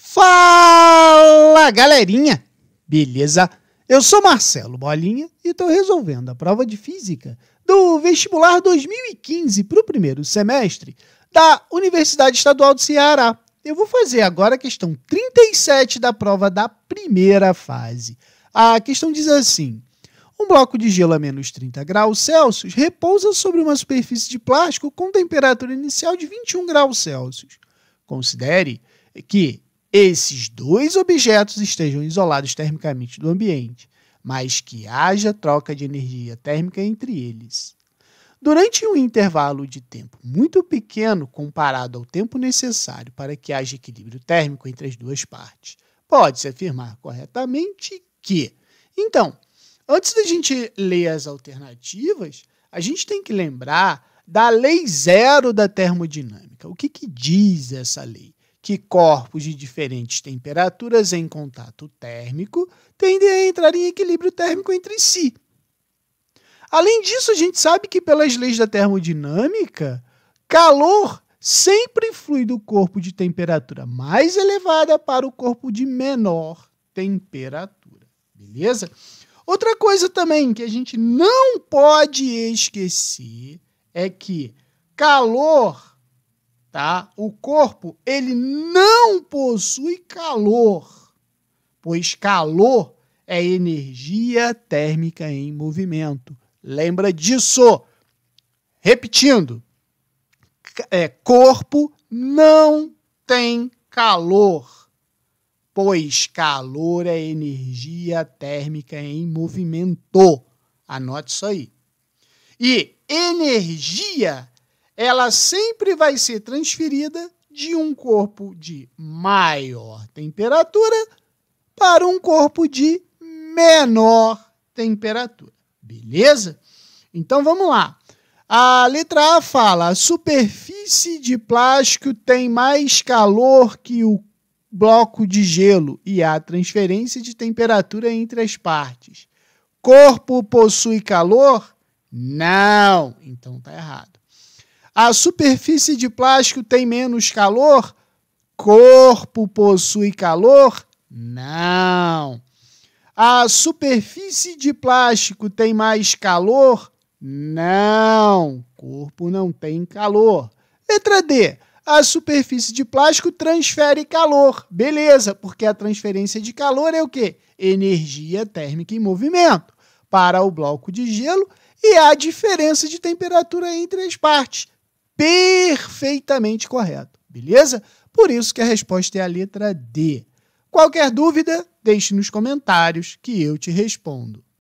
Fala, galerinha! Beleza? Eu sou Marcelo Bolinha e estou resolvendo a prova de física do vestibular 2015 para o primeiro semestre da Universidade Estadual do Ceará. Eu vou fazer agora a questão 37 da prova da primeira fase. A questão diz assim: um bloco de gelo a menos 30 graus Celsius repousa sobre uma superfície de plástico com temperatura inicial de 21 graus Celsius. Considere que esses dois objetos estejam isolados termicamente do ambiente, mas que haja troca de energia térmica entre eles. Durante um intervalo de tempo muito pequeno comparado ao tempo necessário para que haja equilíbrio térmico entre as duas partes, pode-se afirmar corretamente que. Então, antes da gente ler as alternativas, a gente tem que lembrar da lei zero da termodinâmica. O que, que diz essa lei? que corpos de diferentes temperaturas em contato térmico tendem a entrar em equilíbrio térmico entre si. Além disso, a gente sabe que, pelas leis da termodinâmica, calor sempre flui do corpo de temperatura mais elevada para o corpo de menor temperatura. Beleza? Outra coisa também que a gente não pode esquecer é que calor tá? O corpo, ele não possui calor, pois calor é energia térmica em movimento. Lembra disso? Repetindo, é, corpo não tem calor, pois calor é energia térmica em movimento. Anote isso aí. E energia ela sempre vai ser transferida de um corpo de maior temperatura para um corpo de menor temperatura. Beleza? Então vamos lá. A letra A fala: a superfície de plástico tem mais calor que o bloco de gelo e há transferência de temperatura entre as partes. Corpo possui calor? Não. Então está errado. A superfície de plástico tem menos calor? Corpo possui calor? Não. A superfície de plástico tem mais calor? Não. Corpo não tem calor. Letra D a superfície de plástico transfere calor. Beleza, porque a transferência de calor é o quê? Energia térmica em movimento para o bloco de gelo e a diferença de temperatura entre as partes perfeitamente correto, beleza? Por isso que a resposta é a letra D. Qualquer dúvida, deixe nos comentários que eu te respondo.